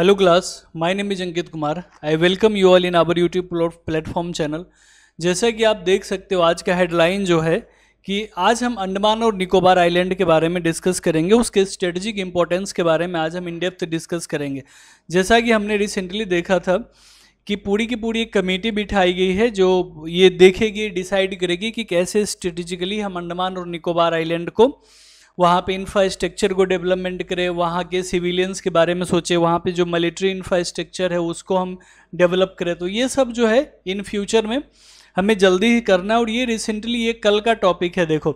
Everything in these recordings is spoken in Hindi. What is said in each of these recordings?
Hello class my name is Ankit Kumar I welcome you all in our YouTube platform channel जैसा कि आप देख सकते हो आज का हेडलाइन जो है कि आज हम अंडमान और निकोबार आइलैंड के बारे में डिस्कस करेंगे उसके स्ट्रेटजिक इंपॉर्टेंस के बारे में आज हम इनडेप्थ डिस्कस करेंगे जैसा कि हमने रिसेंटली देखा था कि पूरी की पूरी एक कमेटी बिठाई गई है जो ये देखेगी डिसाइड करेगी कि कैसे स्ट्रेटजिकली हम अंडमान और निकोबार आइलैंड को वहाँ पे इंफ्रास्ट्रक्चर को डेवलपमेंट करें वहाँ के सिविलियंस के बारे में सोचें वहाँ पे जो मिलिट्री इंफ्रास्ट्रक्चर है उसको हम डेवलप करें तो ये सब जो है इन फ्यूचर में हमें जल्दी ही करना है और ये रिसेंटली ये कल का टॉपिक है देखो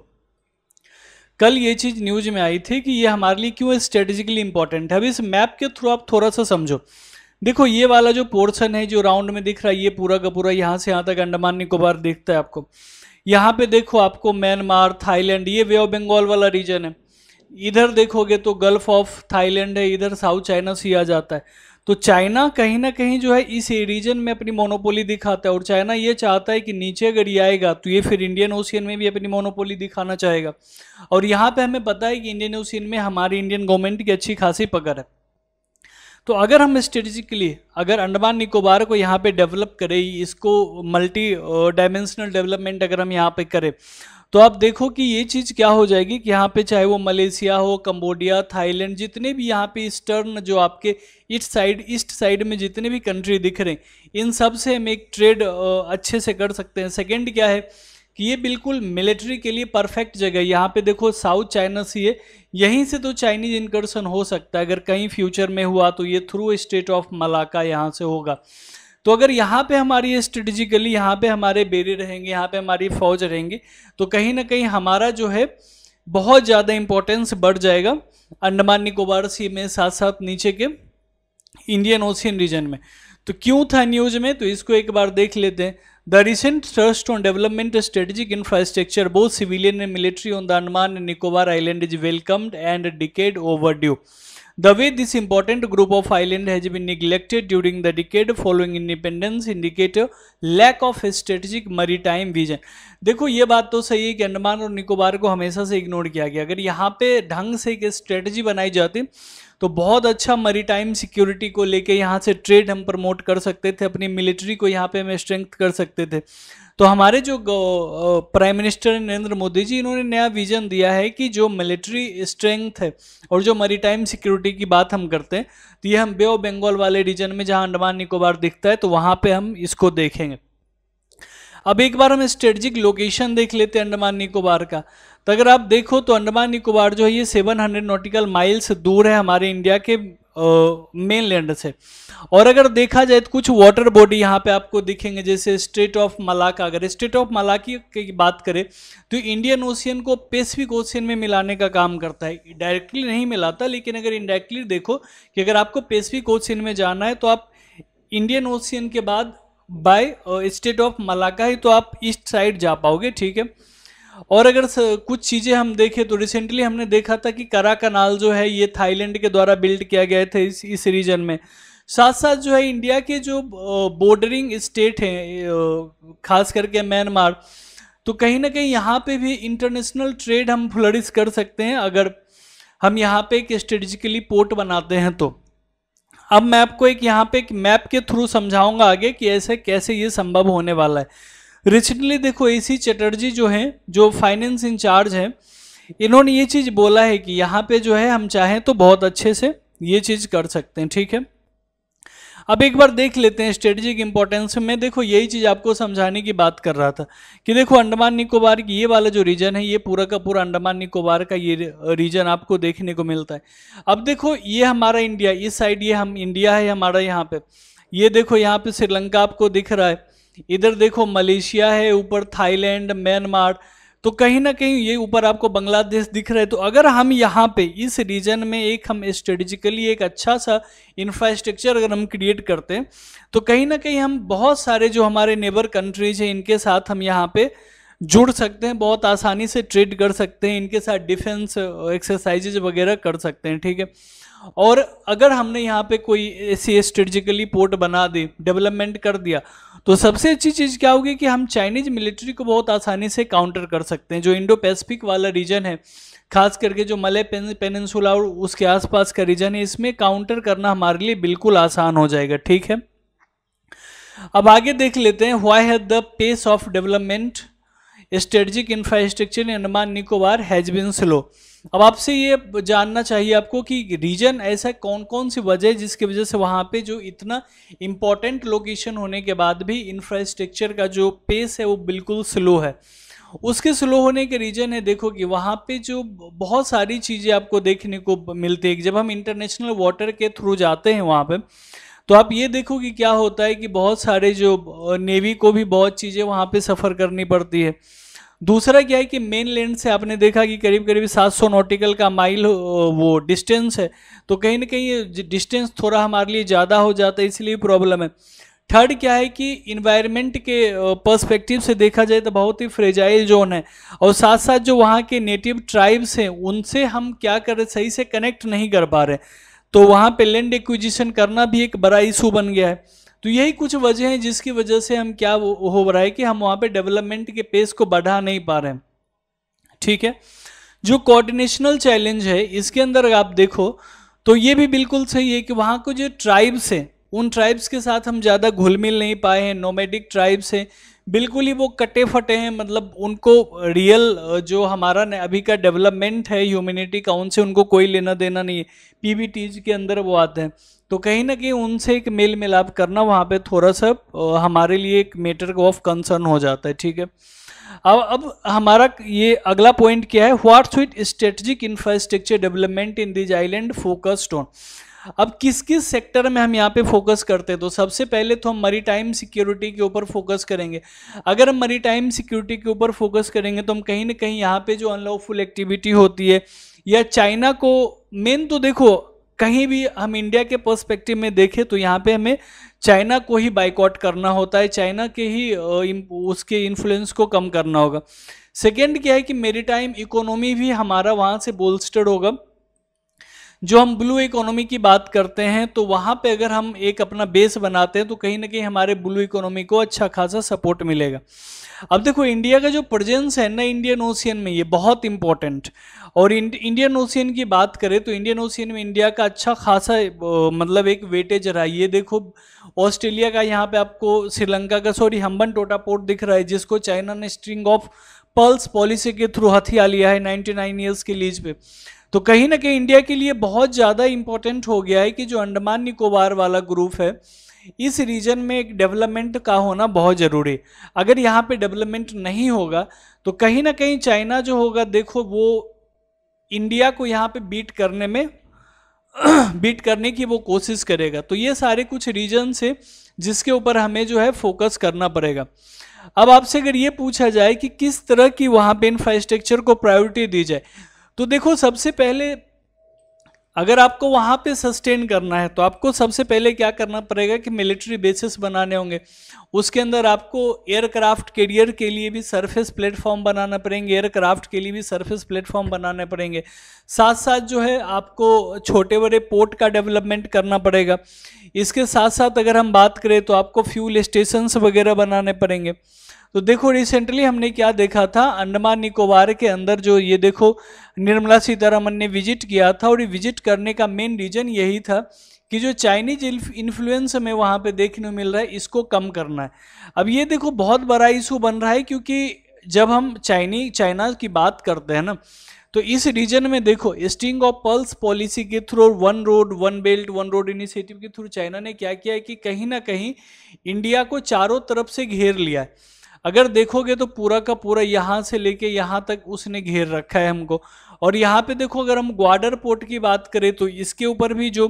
कल ये चीज़ न्यूज में आई थी कि ये हमारे लिए क्यों स्ट्रेटेजिकली इंपॉर्टेंट है अब इस मैप के थ्रू आप थोड़ा सा समझो देखो ये वाला जो पोर्शन है जो राउंड में दिख रहा है ये पूरा का पूरा यहाँ से यहाँ तक अंडमान निकोबार दिखता है आपको यहाँ पे देखो आपको म्यांमार थाईलैंड ये वे ऑफ बंगाल वाला रीजन है इधर देखोगे तो गल्फ ऑफ थाईलैंड है इधर साउथ चाइना सी आ जाता है तो चाइना कहीं ना कहीं जो है इस रीजन में अपनी मोनोपोली दिखाता है और चाइना ये चाहता है कि नीचे अगर ये आएगा तो ये फिर इंडियन ओशियन में भी अपनी मोनोपोली दिखाना चाहेगा और यहाँ पे हमें पता है कि इंडियन ओशियन में हमारी इंडियन गवर्नमेंट की अच्छी खासी पकड़ है तो अगर हम स्ट्रेटिजिकली अगर अंडमान निकोबार को यहाँ पे डेवलप करें इसको मल्टी डायमेंशनल डेवलपमेंट अगर हम यहाँ पे करें तो आप देखो कि ये चीज़ क्या हो जाएगी कि यहाँ पे चाहे वो मलेशिया हो कंबोडिया थाईलैंड जितने भी यहाँ पे ईस्टर्न जो आपके ईस्ट साइड ईस्ट साइड में जितने भी कंट्री दिख रहे हैं इन सब से हम एक ट्रेड अच्छे से कर सकते हैं सेकेंड क्या है कि ये बिल्कुल मिलिट्री के लिए परफेक्ट जगह यहाँ पे देखो साउथ चाइना सी है यहीं से तो चाइनीज इनकर्सन हो सकता है अगर कहीं फ्यूचर में हुआ तो ये थ्रू स्टेट ऑफ मलाका यहाँ से होगा तो अगर यहाँ पे हमारी स्ट्रेटिजिकली यहाँ पे हमारे बेरे रहेंगे यहाँ पे हमारी फौज रहेंगे तो कहीं ना कहीं हमारा जो है बहुत ज़्यादा इंपॉर्टेंस बढ़ जाएगा अंडमान निकोबार सी में साथ साथ नीचे के इंडियन ओशियन रीजन में तो क्यों था न्यूज में तो इसको एक बार देख लेते हैं The recent thrust on development strategic infrastructure, both civilian and military on the Andaman and Nicobar Island is welcomed and a decade overdue. The way this important group of islands has been neglected during the decade following independence indicate lack of strategic maritime vision. देखो ये बात तो सही है कि अंडमान और निकोबार को हमेशा से इग्नोर किया गया अगर यहाँ पे ढंग से एक स्ट्रेटजी बनाई जाती तो बहुत अच्छा मरीटाइम सिक्योरिटी को लेके यहाँ से ट्रेड हम प्रमोट कर सकते थे अपनी मिलिट्री को यहाँ पे हम स्ट्रेंथ कर सकते थे तो हमारे जो प्राइम मिनिस्टर नरेंद्र मोदी जी इन्होंने नया विजन दिया है कि जो मिलिट्री स्ट्रेंथ है और जो मरीटाइम सिक्योरिटी की बात हम करते हैं तो ये हम बे ऑफ बंगाल वाले रीजन में जहाँ अंडमान निकोबार दिखता है तो वहाँ पर हम इसको देखेंगे अब एक बार हम स्ट्रेटजिक लोकेशन देख लेते हैं अंडमान निकोबार का तो अगर आप देखो तो अंडमान निकोबार जो है ये 700 नॉटिकल माइल्स दूर है हमारे इंडिया के मेन लैंड से और अगर देखा जाए तो कुछ वाटर बॉडी यहाँ पे आपको दिखेंगे जैसे स्टेट ऑफ मलाका अगर स्टेट ऑफ मलाकी की बात करें तो इंडियन ओशियन को पेसिफिक ओशियन में मिलाने का काम करता है डायरेक्टली नहीं मिलाता लेकिन अगर इनडायरेक्टली देखो कि अगर आपको पेसिफिक ओशियन में जाना है तो आप इंडियन ओशियन के बाद बाय स्टेट ऑफ मलाका ही तो आप ईस्ट साइड जा पाओगे ठीक है और अगर कुछ चीज़ें हम देखें तो रिसेंटली हमने देखा था कि करा कनाल जो है ये थाईलैंड के द्वारा बिल्ड किया गया था इस इस रीजन में साथ साथ जो है इंडिया के जो बॉर्डरिंग स्टेट हैं खास करके म्यांमार तो कहीं ना कहीं यहाँ पे भी इंटरनेशनल ट्रेड हम फ्लरिश कर सकते हैं अगर हम यहाँ पे एक स्ट्रेटिजिकली पोर्ट बनाते हैं तो अब मैं आपको एक यहाँ पे एक मैप के थ्रू समझाऊंगा आगे कि ऐसे कैसे ये संभव होने वाला है रिसेंटली देखो ए सी चटर्जी जो हैं जो फाइनेंस इंचार्ज हैं इन्होंने ये चीज़ बोला है कि यहाँ पे जो है हम चाहें तो बहुत अच्छे से ये चीज़ कर सकते हैं ठीक है अब एक बार देख लेते हैं स्ट्रेटेजिक इंपॉर्टेंस में देखो यही चीज़ आपको समझाने की बात कर रहा था कि देखो अंडमान निकोबार की ये वाला जो रीजन है ये पूरा का पूरा अंडमान निकोबार का ये रीजन आपको देखने को मिलता है अब देखो ये हमारा इंडिया इस साइड ये हम इंडिया है हमारा यहाँ पे ये देखो यहाँ पे श्रीलंका आपको दिख रहा है इधर देखो मलेशिया है ऊपर थाईलैंड म्यांमार तो कहीं ना कहीं ये ऊपर आपको बांग्लादेश दिख रहा है तो अगर हम यहाँ पे इस रीजन में एक हम स्ट्रेटिजिकली एक अच्छा सा इंफ्रास्ट्रक्चर अगर हम क्रिएट करते हैं तो कहीं ना कहीं हम बहुत सारे जो हमारे नेबर कंट्रीज हैं इनके साथ हम यहाँ पे जुड़ सकते हैं बहुत आसानी से ट्रेड कर सकते हैं इनके साथ डिफेंस एक्सरसाइजेज uh, वगैरह कर सकते हैं ठीक है और अगर हमने यहाँ पे कोई ऐसी स्ट्रेटजिकली पोर्ट बना दी डेवलपमेंट कर दिया तो सबसे अच्छी चीज़ क्या होगी कि हम चाइनीज मिलिट्री को बहुत आसानी से काउंटर कर सकते हैं जो इंडो पैसिफिक वाला रीजन है खास करके जो मले पेनसुला और उसके आसपास का रीजन है इसमें काउंटर करना हमारे लिए बिल्कुल आसान हो जाएगा ठीक है अब आगे देख लेते हैं वाई है the pace of development strategic infrastructure in Andaman Nicobar has been slow अब आपसे ये जानना चाहिए आपको कि रीजन ऐसा कौन कौन सी वजह है जिसकी वजह से वहाँ पे जो इतना इम्पोर्टेंट लोकेशन होने के बाद भी इंफ्रास्ट्रक्चर का जो पेस है वो बिल्कुल स्लो है उसके स्लो होने के रीज़न है देखो कि वहाँ पे जो बहुत सारी चीज़ें आपको देखने को मिलती है जब हम इंटरनेशनल वाटर के थ्रू जाते हैं वहाँ पर तो आप ये देखो कि क्या होता है कि बहुत सारे जो नेवी को भी बहुत चीज़ें वहाँ पे सफ़र करनी पड़ती है दूसरा क्या है कि मेन लैंड से आपने देखा कि करीब करीब 700 नॉटिकल का माइल वो डिस्टेंस है तो कहीं ना कहीं डिस्टेंस थोड़ा हमारे लिए ज़्यादा हो जाता है इसलिए प्रॉब्लम है थर्ड क्या है कि इन्वायरमेंट के पर्सपेक्टिव से देखा जाए तो बहुत ही फ्रेजाइल जोन है और साथ साथ जो वहाँ के नेटिव ट्राइब्स हैं उनसे हम क्या कर रहे सही से कनेक्ट नहीं कर पा रहे तो वहाँ पे लैंड एक्विजिशन करना भी एक बड़ा इशू बन गया है तो यही कुछ वजह हैं जिसकी वजह से हम क्या हो रहा है कि हम वहाँ पे डेवलपमेंट के पेस को बढ़ा नहीं पा रहे हैं ठीक है जो कोऑर्डिनेशनल चैलेंज है इसके अंदर आप देखो तो ये भी बिल्कुल सही है कि वहाँ को जो ट्राइब्स हैं उन ट्राइब्स के साथ हम ज़्यादा घुल मिल नहीं पाए हैं नोमेडिक ट्राइब्स हैं बिल्कुल ही वो कटे फटे हैं मतलब उनको रियल जो हमारा अभी का डेवलपमेंट है ह्यूमिनिटी का उनसे उनको कोई लेना देना नहीं है पीबीटीज के अंदर वो आते हैं तो कहीं ना कहीं उनसे एक मेल मिलाप करना वहाँ पे थोड़ा सा हमारे लिए एक मेटर ऑफ कंसर्न हो जाता है ठीक है अब अब हमारा ये अगला पॉइंट क्या है what's with strategic infrastructure development in these island focused on अब किस किस सेक्टर में हम यहाँ पे फोकस करते हैं तो सबसे पहले तो हम मरी टाइम सिक्योरिटी के ऊपर फोकस करेंगे अगर हम मरी टाइम सिक्योरिटी के ऊपर फोकस करेंगे तो हम कहीं ना कहीं यहाँ पे जो अनलॉफुल एक्टिविटी होती है या चाइना को मेन तो देखो कहीं भी हम इंडिया के पर्सपेक्टिव में देखें तो यहाँ पे हमें चाइना को ही बाइकआउट करना होता है चाइना के ही उसके इन्फ्लुएंस को कम करना होगा सेकेंड क्या है कि मेरी टाइम इकोनॉमी भी हमारा वहाँ से बोलस्टर्ड होगा जो हम ब्लू इकोनॉमी की बात करते हैं तो वहाँ पे अगर हम एक अपना बेस बनाते हैं तो कहीं ना कहीं हमारे ब्लू इकोनॉमी को अच्छा खासा सपोर्ट मिलेगा अब देखो इंडिया का जो प्रजेंस है ना इंडियन ओशियन में ये बहुत इंपॉर्टेंट और इंडियन ओशियन की बात करें तो इंडियन ओशियन में इंडिया का अच्छा खासा मतलब एक वेटेज रहा ये देखो ऑस्ट्रेलिया का यहाँ पे आपको श्रीलंका का सॉरी हम्बन टोटा पोर्ट दिख रहा है जिसको चाइना ने स्ट्रिंग ऑफ पल्स पॉलिसी के थ्रू हथिया लिया है 99 ईयर्स के लीज पे तो कहीं ना कहीं इंडिया के लिए बहुत ज़्यादा इम्पोर्टेंट हो गया है कि जो अंडमान निकोबार वाला ग्रुप है इस रीजन में एक डेवलपमेंट का होना बहुत ज़रूरी है अगर यहाँ पे डेवलपमेंट नहीं होगा तो कहीं ना कहीं चाइना जो होगा देखो वो इंडिया को यहाँ पे बीट करने में बीट करने की वो कोशिश करेगा तो ये सारे कुछ रीजन से जिसके ऊपर हमें जो है फोकस करना पड़ेगा अब आपसे अगर ये पूछा जाए कि किस तरह की वहाँ पे इंफ्रास्ट्रक्चर को प्रायोरिटी दी जाए तो देखो सबसे पहले अगर आपको वहाँ पे सस्टेन करना है तो आपको सबसे पहले क्या करना पड़ेगा कि मिलिट्री बेसिस बनाने होंगे उसके अंदर आपको एयरक्राफ्ट कैरियर के लिए भी सरफेस प्लेटफॉर्म बनाना पड़ेंगे एयरक्राफ्ट के लिए भी सरफेस प्लेटफॉर्म बनाने पड़ेंगे साथ साथ जो है आपको छोटे बड़े पोर्ट का डेवलपमेंट करना पड़ेगा इसके साथ साथ अगर हम बात करें तो आपको फ्यूल स्टेशन वगैरह बनाने पड़ेंगे तो देखो रिसेंटली हमने क्या देखा था अंडमान निकोबार के अंदर जो ये देखो निर्मला सीतारमन ने विजिट किया था और विजिट करने का मेन रीजन यही था कि जो चाइनीज इन्फ्लुएंस हमें वहाँ पे देखने को मिल रहा है इसको कम करना है अब ये देखो बहुत बड़ा इशू बन रहा है क्योंकि जब हम चाइनी चाइना की बात करते हैं ना तो इस रीजन में देखो स्टिंग ऑफ पल्स पॉलिसी के through one road one belt one road initiative के थ्रू चाइना ने क्या किया है कि कहीं ना कहीं इंडिया को चारों तरफ से घेर लिया है अगर देखोगे तो पूरा का पूरा यहाँ से लेके यहाँ तक उसने घेर रखा है हमको और यहाँ पे देखो अगर हम ग्वाडर पोर्ट की बात करें तो इसके ऊपर भी जो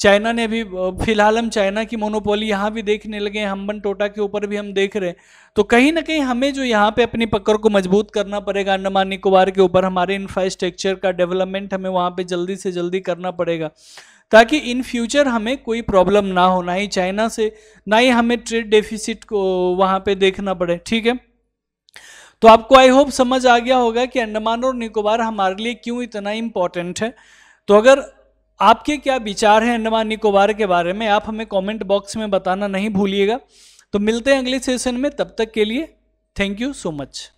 चाइना ने अभी फिलहाल हम चाइना की मोनोपोली यहाँ भी देखने लगे हैं हम्बन टोटा के ऊपर भी हम देख रहे हैं तो कहीं ना कहीं हमें जो यहाँ पे अपनी पकड़ को मजबूत करना पड़ेगा अंडमान निकोबार के ऊपर हमारे इंफ्रास्ट्रक्चर का डेवलपमेंट हमें वहाँ पे जल्दी से जल्दी करना पड़ेगा ताकि इन फ्यूचर हमें कोई प्रॉब्लम ना हो ना ही चाइना से ना ही हमें ट्रेड डेफिसिट को वहाँ पे देखना पड़े ठीक है तो आपको आई होप समझ आ गया होगा कि अंडमान और निकोबार हमारे लिए क्यों इतना इम्पोर्टेंट है तो अगर आपके क्या विचार हैं अंडमान निकोबार के बारे में आप हमें कॉमेंट बॉक्स में बताना नहीं भूलिएगा तो मिलते हैं अगले सेशन में तब तक के लिए थैंक यू सो मच